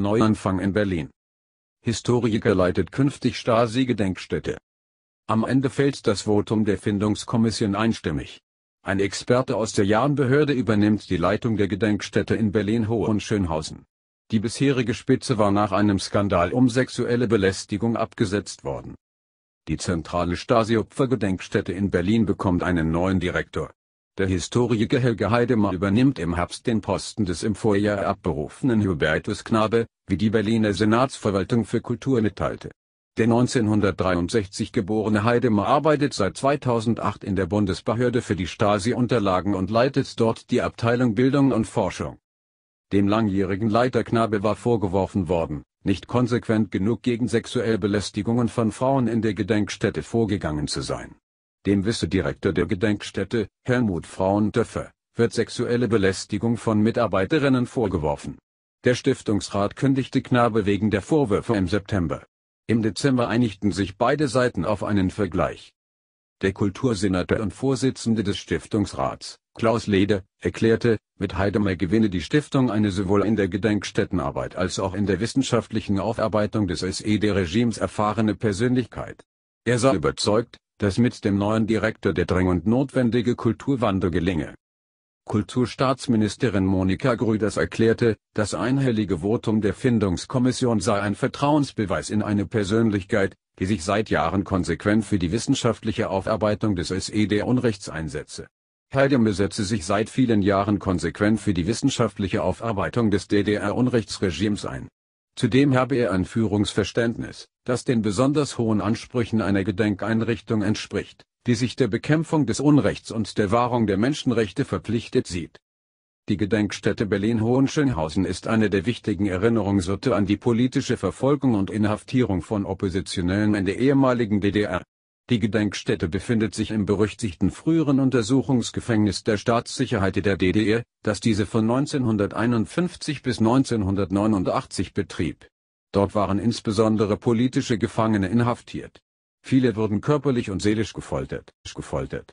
Neuanfang in Berlin. Historiker leitet künftig Stasi-Gedenkstätte. Am Ende fällt das Votum der Findungskommission einstimmig. Ein Experte aus der Jahnbehörde übernimmt die Leitung der Gedenkstätte in Berlin-Hohenschönhausen. Die bisherige Spitze war nach einem Skandal um sexuelle Belästigung abgesetzt worden. Die zentrale stasi opfer gedenkstätte in Berlin bekommt einen neuen Direktor. Der Historiker Helge Heidemann übernimmt im Herbst den Posten des im Vorjahr abberufenen Hubertus Knabe, wie die Berliner Senatsverwaltung für Kultur mitteilte. Der 1963 geborene Heidemann arbeitet seit 2008 in der Bundesbehörde für die Stasi-Unterlagen und leitet dort die Abteilung Bildung und Forschung. Dem langjährigen Leiter Knabe war vorgeworfen worden, nicht konsequent genug gegen sexuelle Belästigungen von Frauen in der Gedenkstätte vorgegangen zu sein dem Wissedirektor der Gedenkstätte, Helmut Frauendöffer, wird sexuelle Belästigung von Mitarbeiterinnen vorgeworfen. Der Stiftungsrat kündigte Knabe wegen der Vorwürfe im September. Im Dezember einigten sich beide Seiten auf einen Vergleich. Der Kultursenator und Vorsitzende des Stiftungsrats, Klaus Leder, erklärte, mit Heidemer gewinne die Stiftung eine sowohl in der Gedenkstättenarbeit als auch in der wissenschaftlichen Aufarbeitung des SED-Regimes erfahrene Persönlichkeit. Er sei überzeugt, dass mit dem neuen Direktor der dringend notwendige Kulturwandel gelinge. Kulturstaatsministerin Monika Grüders erklärte, das einhellige Votum der Findungskommission sei ein Vertrauensbeweis in eine Persönlichkeit, die sich seit Jahren konsequent für die wissenschaftliche Aufarbeitung des SED-Unrechts einsetze. Heidemme setze sich seit vielen Jahren konsequent für die wissenschaftliche Aufarbeitung des DDR-Unrechtsregimes ein Zudem habe er ein Führungsverständnis, das den besonders hohen Ansprüchen einer Gedenkeinrichtung entspricht, die sich der Bekämpfung des Unrechts und der Wahrung der Menschenrechte verpflichtet sieht. Die Gedenkstätte Berlin-Hohenschönhausen ist eine der wichtigen Erinnerungsorte an die politische Verfolgung und Inhaftierung von Oppositionellen in der ehemaligen DDR. Die Gedenkstätte befindet sich im berüchtigten früheren Untersuchungsgefängnis der Staatssicherheit der DDR, das diese von 1951 bis 1989 betrieb. Dort waren insbesondere politische Gefangene inhaftiert. Viele wurden körperlich und seelisch gefoltert. gefoltert